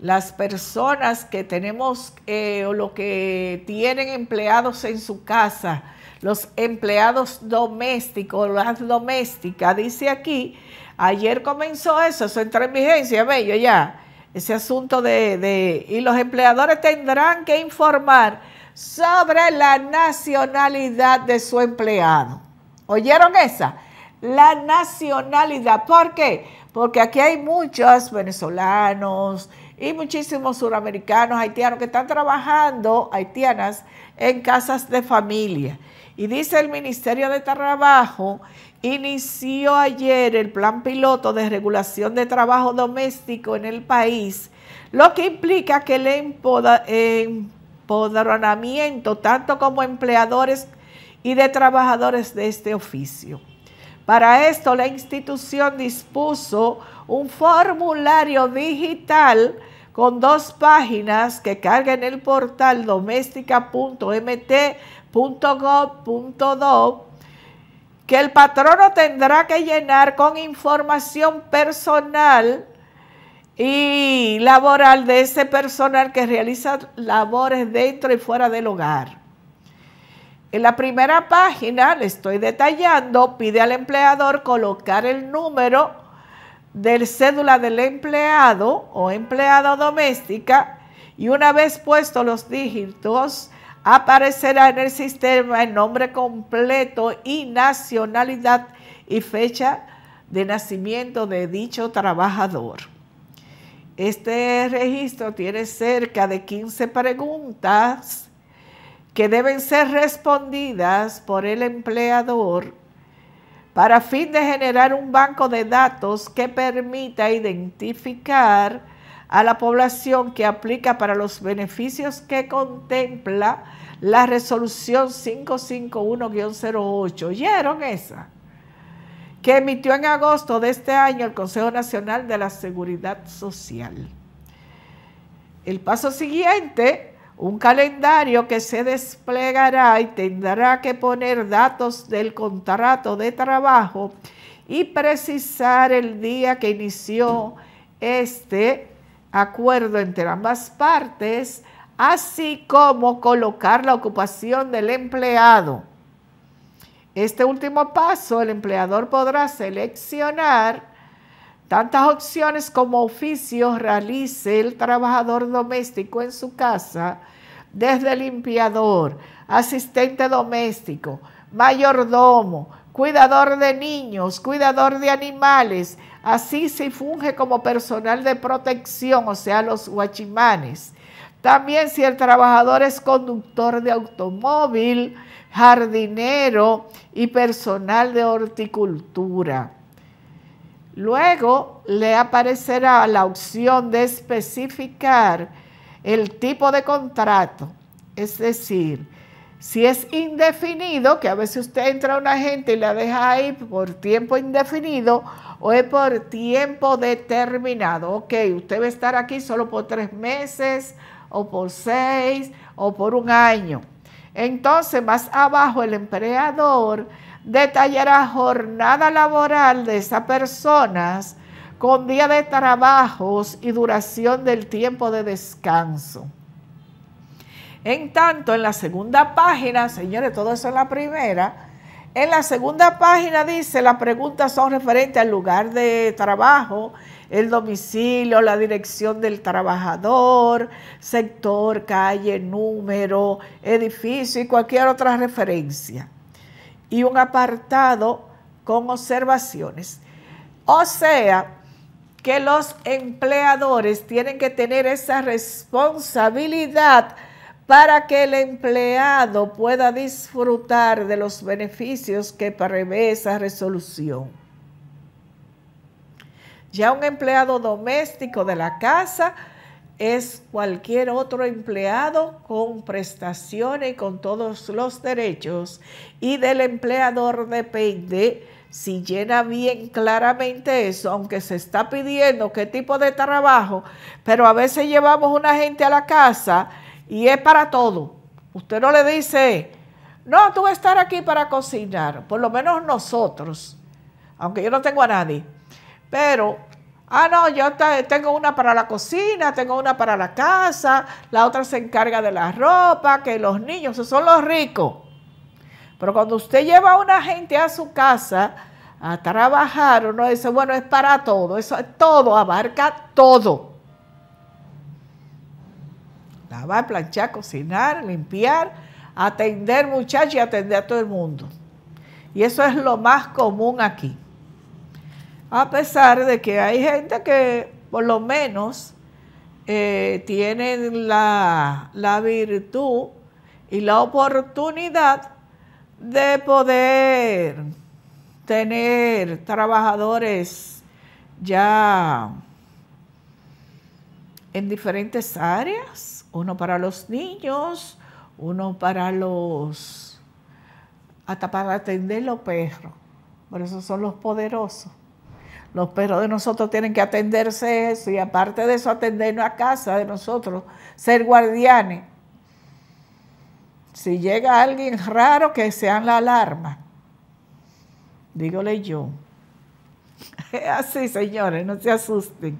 las personas que tenemos eh, o lo que tienen empleados en su casa, los empleados domésticos, las domésticas, dice aquí, ayer comenzó eso, eso entró en vigencia, bello ya, ese asunto de, de, y los empleadores tendrán que informar sobre la nacionalidad de su empleado. ¿Oyeron esa? La nacionalidad, ¿por qué? Porque aquí hay muchos venezolanos, y muchísimos suramericanos, haitianos que están trabajando, haitianas, en casas de familia. Y dice el Ministerio de Trabajo, inició ayer el plan piloto de regulación de trabajo doméstico en el país, lo que implica que el empoderamiento, tanto como empleadores y de trabajadores de este oficio. Para esto la institución dispuso un formulario digital con dos páginas que carga en el portal doméstica.mt.gov.do que el patrono tendrá que llenar con información personal y laboral de ese personal que realiza labores dentro y fuera del hogar. En la primera página, le estoy detallando, pide al empleador colocar el número del cédula del empleado o empleada doméstica y una vez puestos los dígitos, aparecerá en el sistema el nombre completo y nacionalidad y fecha de nacimiento de dicho trabajador. Este registro tiene cerca de 15 preguntas que deben ser respondidas por el empleador para fin de generar un banco de datos que permita identificar a la población que aplica para los beneficios que contempla la resolución 551-08. ¿Oyeron esa? Que emitió en agosto de este año el Consejo Nacional de la Seguridad Social. El paso siguiente un calendario que se desplegará y tendrá que poner datos del contrato de trabajo y precisar el día que inició este acuerdo entre ambas partes, así como colocar la ocupación del empleado. Este último paso, el empleador podrá seleccionar Tantas opciones como oficios realice el trabajador doméstico en su casa, desde limpiador, asistente doméstico, mayordomo, cuidador de niños, cuidador de animales, así se funge como personal de protección, o sea, los guachimanes. También si el trabajador es conductor de automóvil, jardinero y personal de horticultura. Luego le aparecerá la opción de especificar el tipo de contrato, es decir, si es indefinido, que a veces usted entra a una gente y la deja ahí por tiempo indefinido o es por tiempo determinado. Ok, usted va a estar aquí solo por tres meses o por seis o por un año. Entonces, más abajo, el empleador detallará jornada laboral de esas personas con día de trabajos y duración del tiempo de descanso. En tanto, en la segunda página, señores, todo eso en la primera, en la segunda página dice, las preguntas son referentes al lugar de trabajo, el domicilio, la dirección del trabajador, sector, calle, número, edificio y cualquier otra referencia. Y un apartado con observaciones. O sea, que los empleadores tienen que tener esa responsabilidad para que el empleado pueda disfrutar de los beneficios que prevé esa resolución. Ya un empleado doméstico de la casa es cualquier otro empleado con prestaciones y con todos los derechos y del empleador depende si llena bien claramente eso, aunque se está pidiendo qué tipo de trabajo, pero a veces llevamos una gente a la casa y es para todo. Usted no le dice, no, tú vas a estar aquí para cocinar, por lo menos nosotros, aunque yo no tengo a nadie. Pero, ah, no, yo tengo una para la cocina, tengo una para la casa, la otra se encarga de la ropa, que los niños, esos son los ricos. Pero cuando usted lleva a una gente a su casa a trabajar, uno dice, bueno, es para todo, eso todo abarca todo. Va a planchar, cocinar, limpiar, atender muchachos y atender a todo el mundo. Y eso es lo más común aquí. A pesar de que hay gente que por lo menos eh, Tiene la, la virtud y la oportunidad de poder tener trabajadores ya en diferentes áreas uno para los niños, uno para los, hasta para atender los perros. Por eso son los poderosos. Los perros de nosotros tienen que atenderse eso y aparte de eso atendernos a casa de nosotros, ser guardianes. Si llega alguien raro, que sean la alarma. Dígole yo. Así, señores, no se asusten.